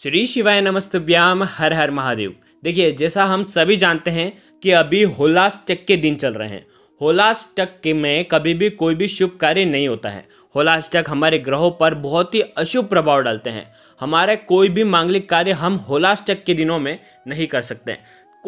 श्री शिवाय नमस्तभ्याम हर हर महादेव देखिए जैसा हम सभी जानते हैं कि अभी होलास्टक के दिन चल रहे हैं होलास्टक के में कभी भी कोई भी शुभ कार्य नहीं होता है होलास्टक हमारे ग्रहों पर बहुत ही अशुभ प्रभाव डालते हैं हमारे कोई भी मांगलिक कार्य हम होलास्टक के दिनों में नहीं कर सकते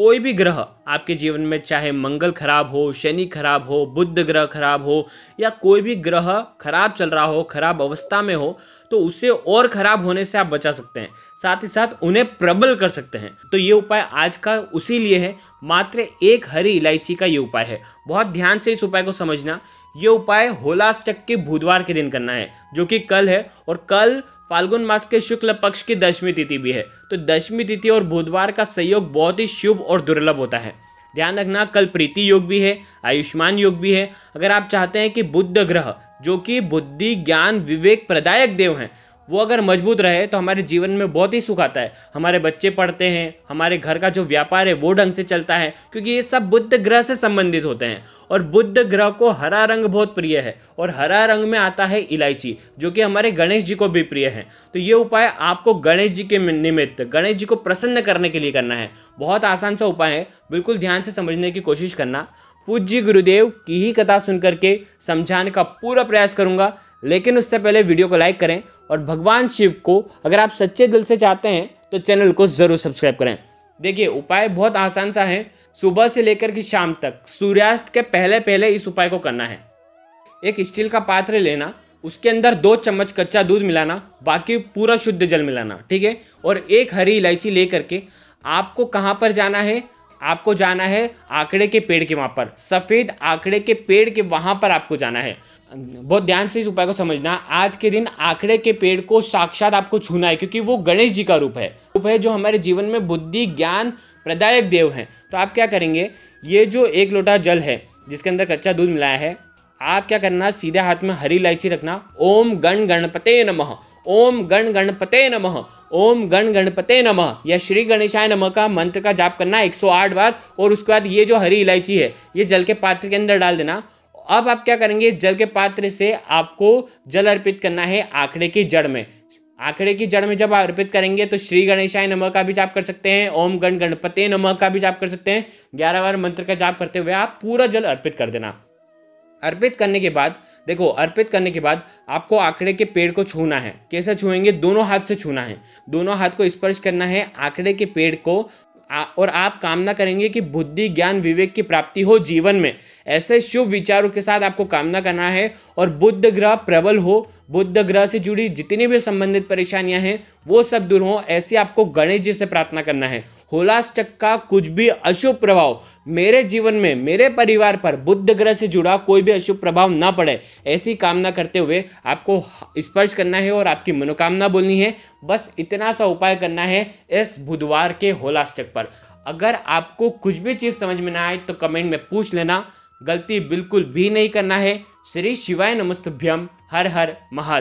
कोई भी ग्रह आपके जीवन में चाहे मंगल खराब हो शनि खराब हो बुद्ध ग्रह खराब हो या कोई भी ग्रह खराब चल रहा हो खराब अवस्था में हो तो उसे और खराब होने से आप बचा सकते हैं साथ ही साथ उन्हें प्रबल कर सकते हैं तो ये उपाय आज का उसी लिए है मात्र एक हरी इलायची का ये उपाय है बहुत ध्यान से इस उपाय को समझना ये उपाय होलास्टक के बुधवार के दिन करना है जो कि कल है और कल फाल्गुन मास के शुक्ल पक्ष की दशमी तिथि भी है तो दशमी तिथि और बुधवार का संयोग बहुत ही शुभ और दुर्लभ होता है ध्यान रखना कल प्रीति योग भी है आयुष्मान योग भी है अगर आप चाहते हैं कि बुद्ध ग्रह जो कि बुद्धि ज्ञान विवेक प्रदायक देव हैं वो अगर मजबूत रहे तो हमारे जीवन में बहुत ही सुख आता है हमारे बच्चे पढ़ते हैं हमारे घर का जो व्यापार है वो ढंग से चलता है क्योंकि ये सब बुद्ध ग्रह से संबंधित होते हैं और बुद्ध ग्रह को हरा रंग बहुत प्रिय है और हरा रंग में आता है इलायची जो कि हमारे गणेश जी को भी प्रिय है तो ये उपाय आपको गणेश जी के निमित्त गणेश जी को प्रसन्न करने के लिए करना है बहुत आसान सा उपाय है बिल्कुल ध्यान से समझने की कोशिश करना पूज्य गुरुदेव की ही कथा सुन करके समझाने का पूरा प्रयास करूँगा लेकिन उससे पहले वीडियो को लाइक करें और भगवान शिव को अगर आप सच्चे दिल से चाहते हैं तो चैनल को ज़रूर सब्सक्राइब करें देखिए उपाय बहुत आसान सा है सुबह से लेकर के शाम तक सूर्यास्त के पहले पहले इस उपाय को करना है एक स्टील का पात्र लेना उसके अंदर दो चम्मच कच्चा दूध मिलाना बाकी पूरा शुद्ध जल मिलाना ठीक है और एक हरी इलायची ले करके आपको कहाँ पर जाना है आपको जाना है आंकड़े के पेड़ के वहाँ पर सफ़ेद आंकड़े के पेड़ के वहाँ पर आपको जाना है बहुत ध्यान से इस उपाय को समझना आज के दिन आंकड़े के पेड़ को साक्षात आपको छूना है क्योंकि वो गणेश जी का रूप है रूप है जो हमारे जीवन में बुद्धि ज्ञान प्रदायक देव हैं तो आप क्या करेंगे ये जो एक लोटा जल है जिसके अंदर कच्चा दूध मिलाया है आप क्या करना सीधे हाथ में हरी इलायची रखना ओम गण गणपते नमः ओम गण गणपते नमः ओम गण गणपते नमः या श्री गणेशाय नमः का मंत्र का जाप करना 108 बार और उसके बाद ये जो हरी इलायची है ये जल के पात्र के अंदर डाल देना अब आप क्या करेंगे इस जल के पात्र से आपको जल अर्पित करना है आंकड़े की जड़ में आंकड़े की जड़ में जब आप अर्पित करेंगे तो श्री गणेशाय नमः का भी जाप कर सकते हैं ओम गण गणपते नमः का भी जाप कर सकते हैं ग्यारह बार मंत्र का जाप करते हुए आप पूरा जल अर्पित कर देना अर्पित करने के बाद देखो अर्पित करने के बाद आपको आंकड़े के पेड़ को छूना है कैसे छूएंगे दोनों हाथ से छूना है दोनों हाथ को स्पर्श करना है आंकड़े के पेड़ को आ, और आप कामना करेंगे कि बुद्धि ज्ञान विवेक की प्राप्ति हो जीवन में ऐसे शुभ विचारों के साथ आपको कामना करना है और बुद्ध ग्रह प्रबल हो बुद्ध ग्रह से जुड़ी जितनी भी संबंधित परेशानियां हैं वो सब दूर हों ऐसी आपको गणेश जी से प्रार्थना करना है होलाष्टक का कुछ भी अशुभ प्रभाव मेरे जीवन में मेरे परिवार पर बुद्ध ग्रह से जुड़ा कोई भी अशुभ प्रभाव ना पड़े ऐसी कामना करते हुए आपको स्पर्श करना है और आपकी मनोकामना बोलनी है बस इतना सा उपाय करना है इस बुधवार के होलाष्टक पर अगर आपको कुछ भी चीज़ समझ में ना आए तो कमेंट में पूछ लेना गलती बिल्कुल भी नहीं करना है श्री शिवाय नमस्तभ्यम हर हर महादेव